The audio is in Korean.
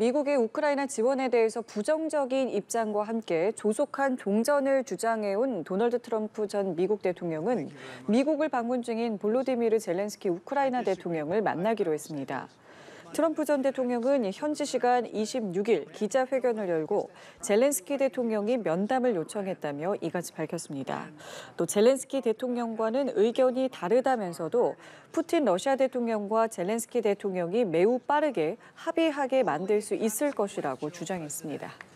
미국의 우크라이나 지원에 대해서 부정적인 입장과 함께 조속한 종전을 주장해온 도널드 트럼프 전 미국 대통령은 미국을 방문 중인 볼로디미르 젤렌스키 우크라이나 대통령을 만나기로 했습니다. 트럼프 전 대통령은 현지 시간 26일 기자회견을 열고 젤렌스키 대통령이 면담을 요청했다며 이같이 밝혔습니다. 또 젤렌스키 대통령과는 의견이 다르다면서도 푸틴 러시아 대통령과 젤렌스키 대통령이 매우 빠르게 합의하게 만들 수 있을 것이라고 주장했습니다.